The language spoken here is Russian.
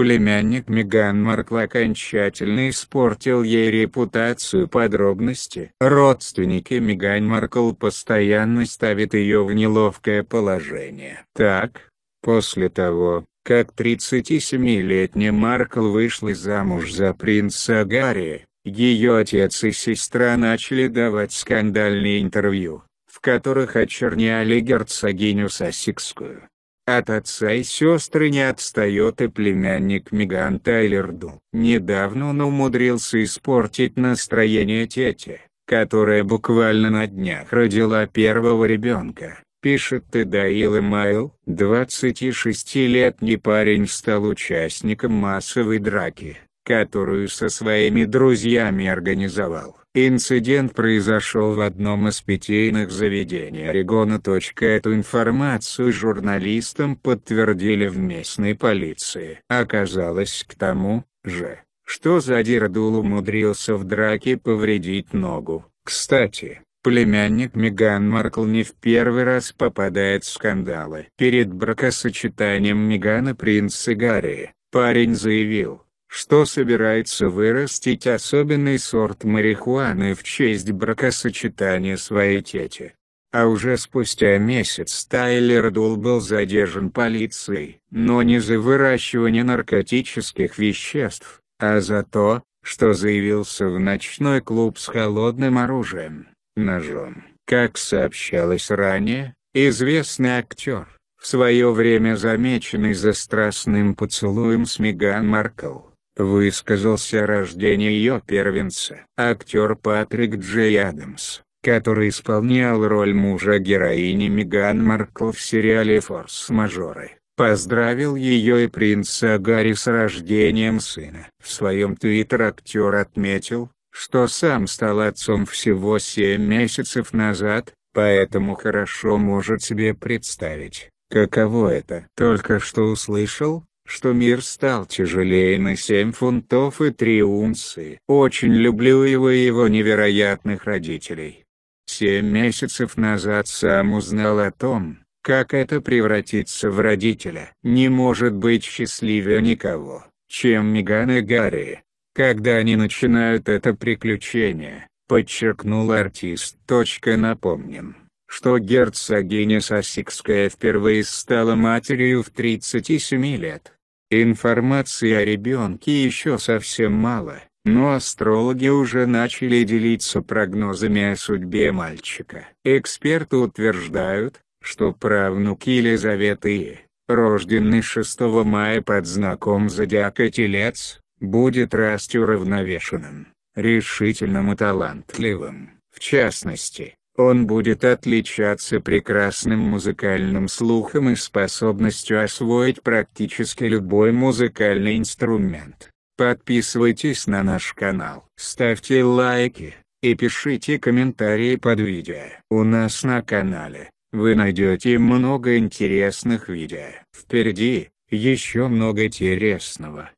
Племянник Меган Маркл окончательно испортил ей репутацию подробности. Родственники Меган Маркл постоянно ставят ее в неловкое положение. Так, после того, как 37-летняя Маркл вышла замуж за принца Гарри, ее отец и сестра начали давать скандальные интервью, в которых очерняли герцогиню Сассикскую. От отца и сестры не отстает и племянник Меган Тайлерду. Недавно он умудрился испортить настроение тети, которая буквально на днях родила первого ребенка. Пишет Тедаил Эмайл, 26-летний парень стал участником массовой драки, которую со своими друзьями организовал. Инцидент произошел в одном из питейных заведений Орегона. Эту информацию журналистам подтвердили в местной полиции. Оказалось к тому же, что Задирдул умудрился в драке повредить ногу. Кстати, Племянник Меган Маркл не в первый раз попадает в скандалы. Перед бракосочетанием Меган и принца Гарри, парень заявил, что собирается вырастить особенный сорт марихуаны в честь бракосочетания своей тети. А уже спустя месяц Тайлер Дул был задержан полицией, но не за выращивание наркотических веществ, а за то, что заявился в ночной клуб с холодным оружием, ножом. Как сообщалось ранее, известный актер, в свое время замеченный за страстным поцелуем с Меган Маркл, высказался о рождении ее первенца. Актер Патрик Джей Адамс, который исполнял роль мужа героини Меган Маркл в сериале «Форс-мажоры», поздравил ее и принца Гарри с рождением сына. В своем твиттер актер отметил, что сам стал отцом всего 7 месяцев назад, поэтому хорошо может себе представить, каково это. Только что услышал, что мир стал тяжелее на 7 фунтов и 3 унции. Очень люблю его и его невероятных родителей. Семь месяцев назад сам узнал о том, как это превратиться в родителя. Не может быть счастливее никого, чем Меган и Гарри, когда они начинают это приключение, подчеркнул артист. Точка. Напомним, что герцогиня Сассикская впервые стала матерью в 37 лет. Информации о ребенке еще совсем мало, но астрологи уже начали делиться прогнозами о судьбе мальчика. Эксперты утверждают, что правнук Елизаветы рожденный 6 мая под знаком зодиака Телец, будет расти уравновешенным, решительным и талантливым. В частности, он будет отличаться прекрасным музыкальным слухом и способностью освоить практически любой музыкальный инструмент. Подписывайтесь на наш канал, ставьте лайки и пишите комментарии под видео. У нас на канале вы найдете много интересных видео. Впереди еще много интересного.